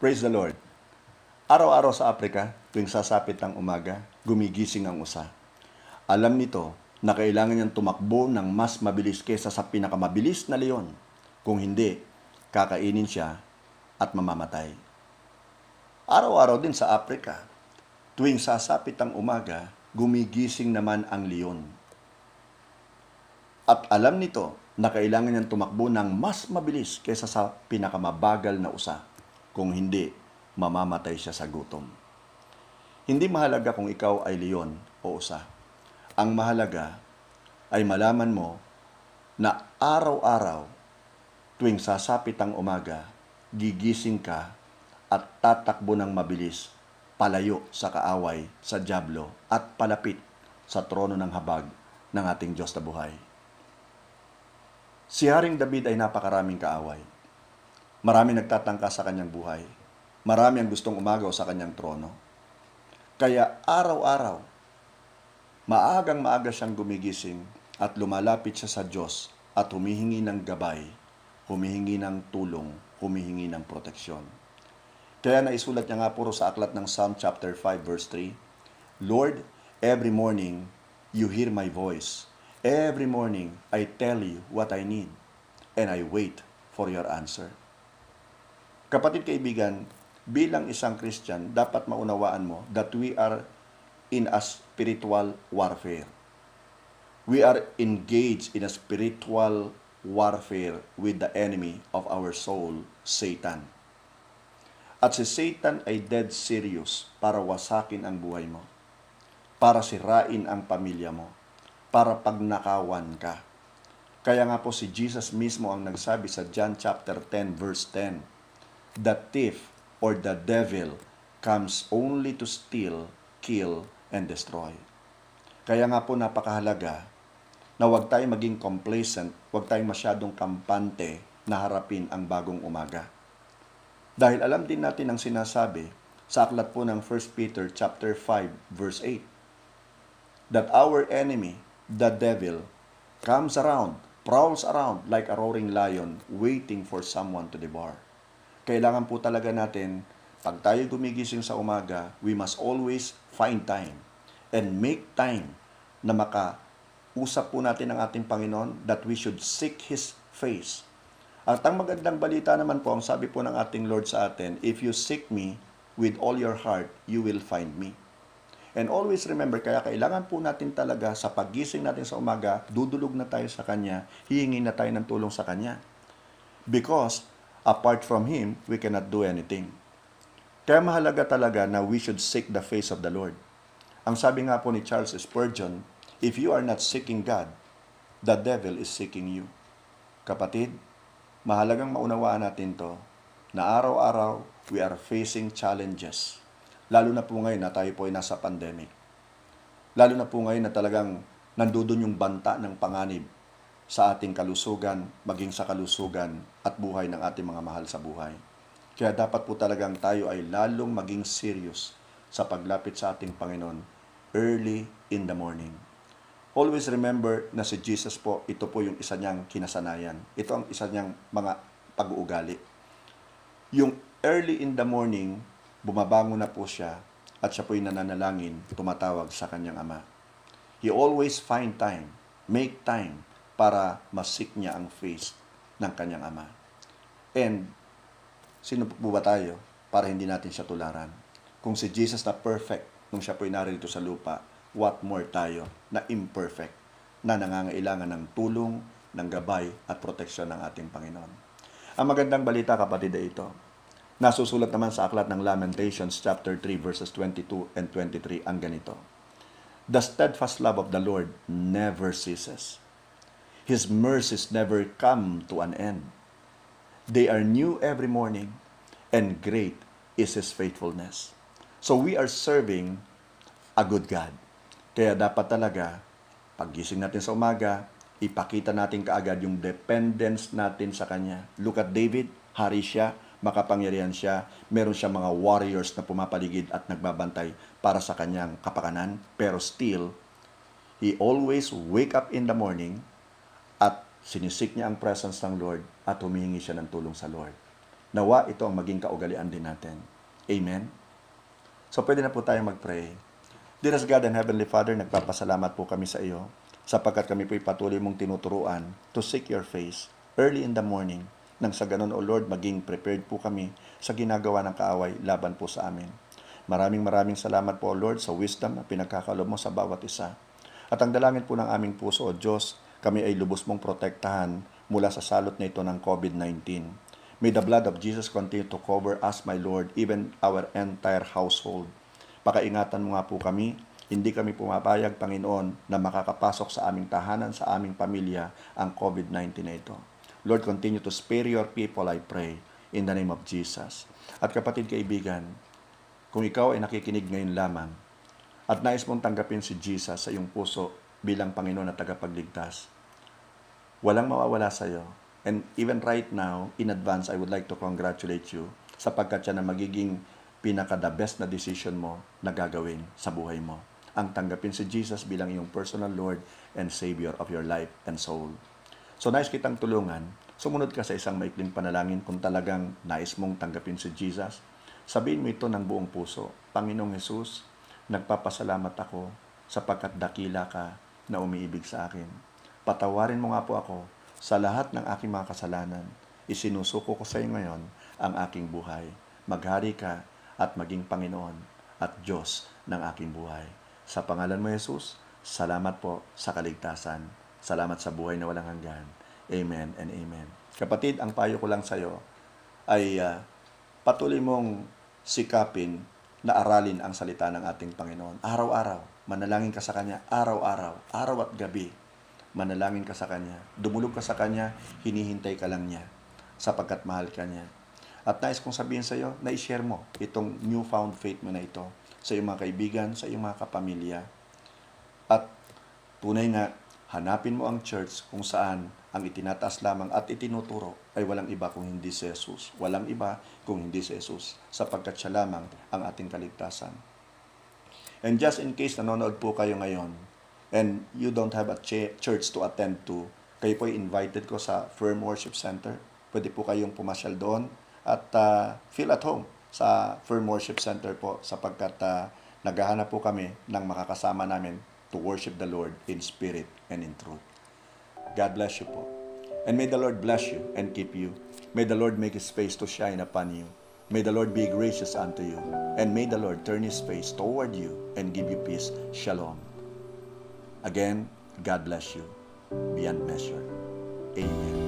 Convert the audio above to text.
Praise the Lord. Araw-araw sa Afrika, tuwing sasapit ang umaga, gumigising ang usa. Alam nito na kailangan niyang tumakbo ng mas mabilis kesa sa pinakamabilis na leon. Kung hindi, kakainin siya at mamamatay. Araw-araw din sa Afrika, tuwing sasapit ang umaga, gumigising naman ang leon. At alam nito na kailangan niyang tumakbo ng mas mabilis kesa sa pinakamabagal na usa. Kung hindi, mamamatay siya sa gutom. Hindi mahalaga kung ikaw ay leon o usa. Ang mahalaga ay malaman mo na araw-araw, tuwing sasapit ang umaga, gigising ka at tatakbo ng mabilis palayo sa kaaway, sa diablo at palapit sa trono ng habag ng ating Diyos na buhay. Si Haring David ay napakaraming kaaway. Marami nagtatangka sa kanyang buhay. Marami ang gustong umagaw sa kanyang trono. Kaya araw-araw, maagang maaga siyang gumigising at lumalapit siya sa Diyos at humihingi ng gabay, humihingi ng tulong, humihingi ng proteksyon. Kaya naisulat niya nga puro sa aklat ng Psalm chapter 5 verse 3, Lord, every morning you hear my voice. Every morning I tell you what I need and I wait for your answer. Kapatid kaibigan, bilang isang Christian, dapat maunawaan mo that we are in a spiritual warfare. We are engaged in a spiritual warfare with the enemy of our soul, Satan. At si Satan ay dead serious para wasakin ang buhay mo, para sirain ang pamilya mo, para pagnakawan ka. Kaya nga po si Jesus mismo ang nagsabi sa John chapter 10 verse 10, the thief or the devil comes only to steal, kill, and destroy. Kaya nga po napakahalaga na huwag tayong maging complacent, huwag tayong masyadong kampante na harapin ang bagong umaga. Dahil alam din natin ang sinasabi sa aklat po ng 1 Peter chapter 5 verse 8 that our enemy, the devil, comes around, prowls around like a roaring lion waiting for someone to devour kailangan po talaga natin, pag tayo gumigising sa umaga, we must always find time and make time na makausap po natin ang ating Panginoon that we should seek His face. At ang magandang balita naman po, ang sabi po ng ating Lord sa atin, if you seek me with all your heart, you will find me. And always remember, kaya kailangan po natin talaga sa pagising natin sa umaga, dudulog na tayo sa Kanya, hihingi na tayo ng tulong sa Kanya. Because Apart from Him, we cannot do anything. Kaya mahalaga talaga na we should seek the face of the Lord. Ang sabi nga po ni Charles Spurgeon, if you are not seeking God, the devil is seeking you. Kapatid, mahalagang maunawaan natin to na araw-araw we are facing challenges. Lalo na po ngayon na tayo po ay nasa pandemic. Lalo na po ngayon na talagang nandudun yung banta ng panganib sa ating kalusugan, maging sa kalusugan at buhay ng ating mga mahal sa buhay. Kaya dapat po talagang tayo ay lalong maging serious sa paglapit sa ating Panginoon early in the morning. Always remember na si Jesus po, ito po yung isa niyang kinasanayan. Ito ang isa niyang mga pag-uugali. Yung early in the morning, bumabangon na po siya at siya po po'y nananalangin, tumatawag sa kanyang ama. He always find time, make time para masik niya ang face ng kanyang ama. And, sino po ba tayo para hindi natin siya tularan? Kung si Jesus na perfect nung siya po'y narito sa lupa, what more tayo na imperfect, na nangangailangan ng tulong, ng gabay at proteksyon ng ating Panginoon. Ang magandang balita kapatid ay ito. Nasusulat naman sa aklat ng Lamentations chapter 3 verses 22 and 23 ang ganito. The steadfast love of the Lord never ceases His mercies never come to an end. They are new every morning, and great is His faithfulness. So we are serving a good God. Kaya dapat talaga, paggising natin sa umaga, ipakita natin kaagad yung dependence natin sa Kanya. Look at David, hari siya, makapangyarihan siya, meron siya mga warriors na pumapaligid at nagbabantay para sa kanyang kapakanan. Pero still, he always wake up in the morning sinisik niya ang presence ng Lord at humihingi siya ng tulong sa Lord. Nawa ito ang maging kaugalian din natin. Amen? So pwede na po tayong mag-pray. Dearest God and Heavenly Father, nagpapasalamat po kami sa iyo sapagkat kami po'y patuloy mong tinuturuan to seek your face early in the morning nang sa ganun, O Lord, maging prepared po kami sa ginagawa ng kaaway laban po sa amin. Maraming maraming salamat po, O Lord, sa wisdom na pinagkakalob mo sa bawat isa. At ang dalangin po ng aming puso, O Diyos, kami ay lubos mong protektahan mula sa salot na ito ng COVID-19. May the blood of Jesus continue to cover us, my Lord, even our entire household. Pakaingatan mo nga po kami hindi kami pumapayag, Panginoon, na makakapasok sa aming tahanan, sa aming pamilya, ang COVID-19 na ito. Lord, continue to spare your people, I pray, in the name of Jesus. At kapatid kaibigan, kung ikaw ay nakikinig ngayon lamang at nais mong tanggapin si Jesus sa iyong puso bilang Panginoon at tagapagligtas. Walang mawawala sa iyo. And even right now, in advance, I would like to congratulate you sapagkat yan ang magiging pinaka the best na decision mo na gagawin sa buhay mo. Ang tanggapin si Jesus bilang iyong personal Lord and Savior of your life and soul. So nais nice kitang tulungan, sumunod ka sa isang maikling panalangin kung talagang nais mong tanggapin si Jesus. Sabihin mo ito ng buong puso, Panginoong Hesus, nagpapasalamat ako sapagkat dakila ka na umiibig sa akin. Patawarin mo nga po ako sa lahat ng aking mga kasalanan. Isinusuko ko sa iyo ngayon ang aking buhay. Maghari ka at maging Panginoon at Diyos ng aking buhay. Sa pangalan mo, Yesus, salamat po sa kaligtasan. Salamat sa buhay na walang hanggan. Amen and amen. Kapatid, ang payo ko lang sa iyo ay uh, patuloy mong sikapin na aralin ang salita ng ating Panginoon. Araw-araw, manalangin ka sa Kanya. Araw-araw, araw at gabi, manalangin ka sa Kanya. Dumulog ka sa Kanya, hinihintay ka lang niya sapagkat mahal ka niya. At nais kong sabihin sa iyo, na-share mo itong newfound faith mo na ito sa iyong mga kaibigan, sa iyong mga kapamilya. At tunay nga, hanapin mo ang church kung saan ang itinataas lamang at itinuturo ay walang iba kung hindi si Jesus. Walang iba kung hindi si Jesus, sapagkat siya lamang ang ating kaligtasan. And just in case nanonood po kayo ngayon, and you don't have a church to attend to, kayo po ay invited ko sa Firm Worship Center. Pwede po kayong pumasyal doon at uh, feel at home sa Firm Worship Center po sapagkat uh, naghahanap po kami ng makakasama namin to worship the Lord in spirit and in truth. God bless you po. And may the Lord bless you and keep you. May the Lord make His face to shine upon you. May the Lord be gracious unto you. And may the Lord turn His face toward you and give you peace. Shalom. Again, God bless you beyond measure. Amen.